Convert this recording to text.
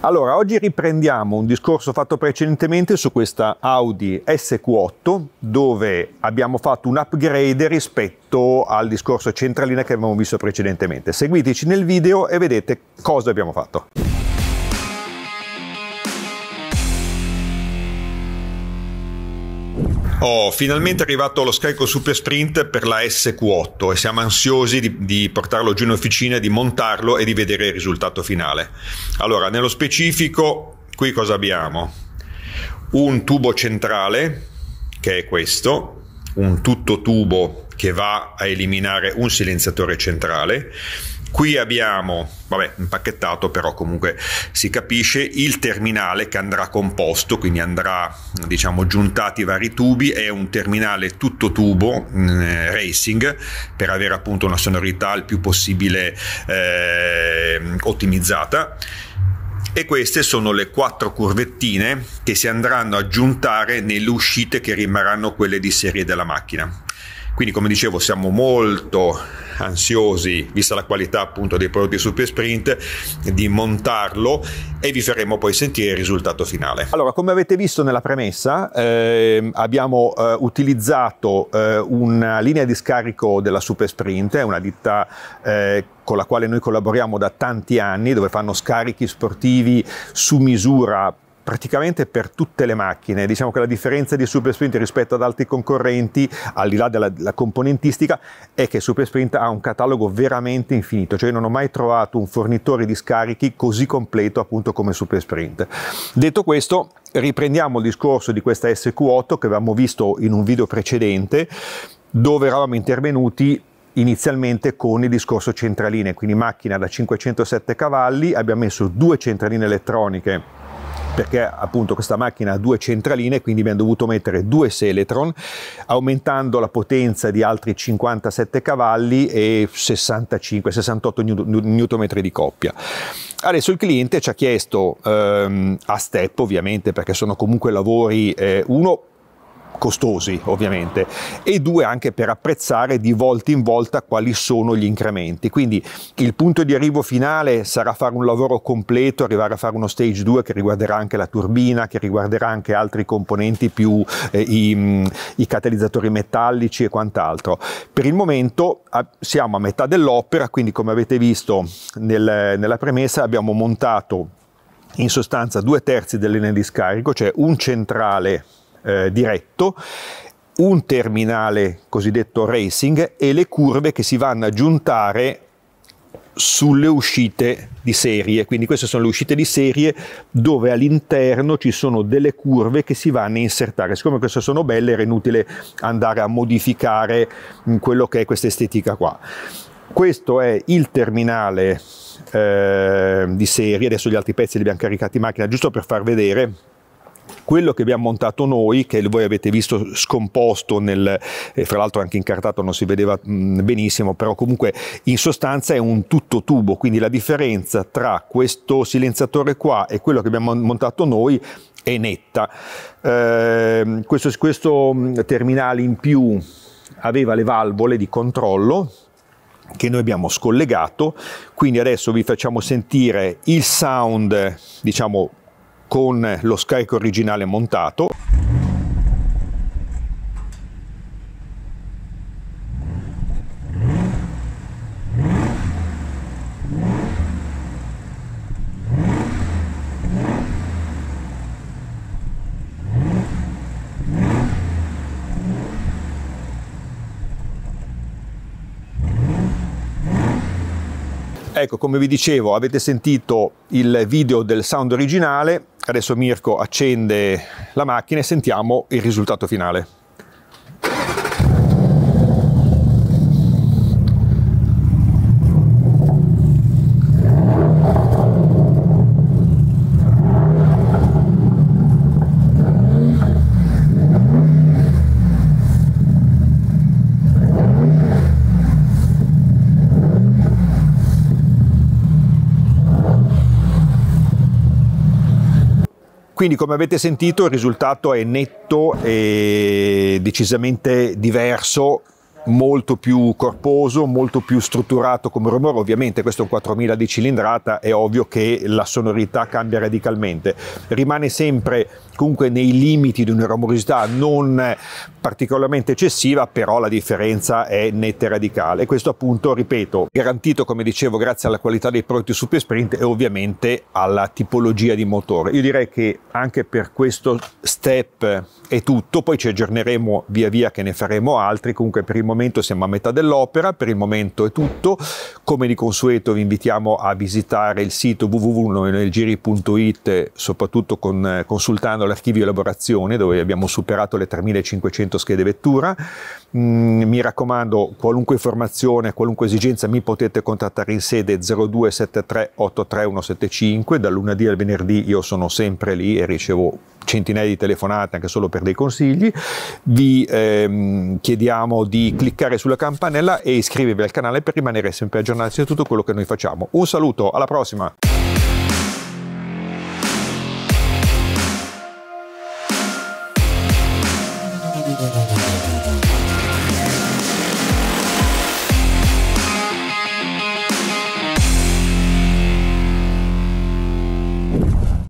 Allora, oggi riprendiamo un discorso fatto precedentemente su questa Audi SQ8 dove abbiamo fatto un upgrade rispetto al discorso centralina che avevamo visto precedentemente. Seguiteci nel video e vedete cosa abbiamo fatto. Oh, finalmente è arrivato lo scarico super sprint per la SQ8 e siamo ansiosi di, di, portarlo giù in officina, di montarlo e di vedere il risultato finale. Allora, nello specifico, qui cosa abbiamo? Un tubo centrale, che è questo, un tutto tubo che va a eliminare un silenziatore centrale Qui abbiamo, vabbè, impacchettato, però comunque si capisce il terminale che andrà composto, quindi andrà, diciamo, giuntati vari tubi, è un terminale tutto tubo eh, racing per avere appunto una sonorità il più possibile eh, ottimizzata e queste sono le quattro curvettine che si andranno a giuntare nelle uscite che rimarranno quelle di serie della macchina. Quindi come dicevo siamo molto ansiosi, vista la qualità appunto dei prodotti Super Sprint, di montarlo e vi faremo poi sentire il risultato finale. Allora, come avete visto nella premessa, eh, abbiamo eh, utilizzato eh, una linea di scarico della Super Sprint, una ditta eh, con la quale noi collaboriamo da tanti anni, dove fanno scarichi sportivi su misura praticamente per tutte le macchine. Diciamo che la differenza di Supersprint rispetto ad altri concorrenti, al di là della componentistica, è che Supersprint ha un catalogo veramente infinito, cioè non ho mai trovato un fornitore di scarichi così completo appunto come Supersprint. Detto questo, riprendiamo il discorso di questa SQ8 che avevamo visto in un video precedente dove eravamo intervenuti inizialmente con il discorso centraline, quindi macchina da 507 cavalli, abbiamo messo due centraline elettroniche perché appunto questa macchina ha due centraline quindi abbiamo dovuto mettere due Seletron aumentando la potenza di altri 57 cavalli e 65-68 Nm di coppia. Adesso il cliente ci ha chiesto ehm, a step ovviamente perché sono comunque lavori eh, uno costosi ovviamente e due anche per apprezzare di volta in volta quali sono gli incrementi quindi il punto di arrivo finale sarà fare un lavoro completo arrivare a fare uno stage 2 che riguarderà anche la turbina che riguarderà anche altri componenti più eh, i, i, catalizzatori metallici e quant'altro per il momento a, ah, siamo a metà dell'opera quindi come avete visto nel, nella premessa abbiamo montato in sostanza due terzi delle linee di scarico cioè un centrale eh, diretto, un terminale cosiddetto racing e le curve che si vanno a giuntare sulle uscite di serie, quindi queste sono le uscite di serie dove all'interno ci sono delle curve che si vanno a insertare. Siccome queste sono belle era inutile andare a modificare mm, quello che è questa estetica qua. Questo è il terminale eh, di serie, adesso gli altri pezzi li abbiamo caricati in macchina giusto per far vedere quello che abbiamo montato noi, che voi avete visto scomposto nel, eh, fra l'altro anche incartato non si vedeva mh, benissimo, però comunque in sostanza è un tutto tubo, quindi la differenza tra questo silenziatore qua e quello che abbiamo montato noi è netta. Eh, questo, questo terminale in più aveva le valvole di controllo che noi abbiamo scollegato, quindi adesso vi facciamo sentire il sound, diciamo, con lo scarico originale montato. Ecco, come vi dicevo, avete sentito il video del sound originale, adesso Mirko accende la macchina e sentiamo il risultato finale. Quindi come avete sentito il risultato è netto e decisamente diverso molto più corposo, molto più strutturato come rumore, ovviamente questo è un 4000 di cilindrata, è ovvio che la sonorità cambia radicalmente, rimane sempre comunque nei limiti di una rumorosità non particolarmente eccessiva, però la differenza è netta e radicale. questo appunto, ripeto, garantito come dicevo grazie alla qualità dei prodotti Super Sprint e ovviamente alla tipologia di motore. Io direi che anche per questo step è tutto, poi ci aggiorneremo via via che ne faremo altri, comunque prima momento siamo a metà dell'opera, per il momento è tutto. Come di consueto vi invitiamo a visitare il sito www.nelgiri.it, soprattutto con, eh, consultando l'archivio elaborazione dove abbiamo superato le 3500 schede vettura. Mm, mi raccomando, qualunque informazione, qualunque esigenza mi potete contattare in sede 0273 83175, dal lunedì al venerdì io sono sempre lì e ricevo centinaia di telefonate anche solo per dei consigli. Vi ehm, chiediamo di cliccare sulla campanella e iscrivervi al canale per rimanere sempre aggiornati su tutto quello che noi facciamo. Un saluto, alla prossima!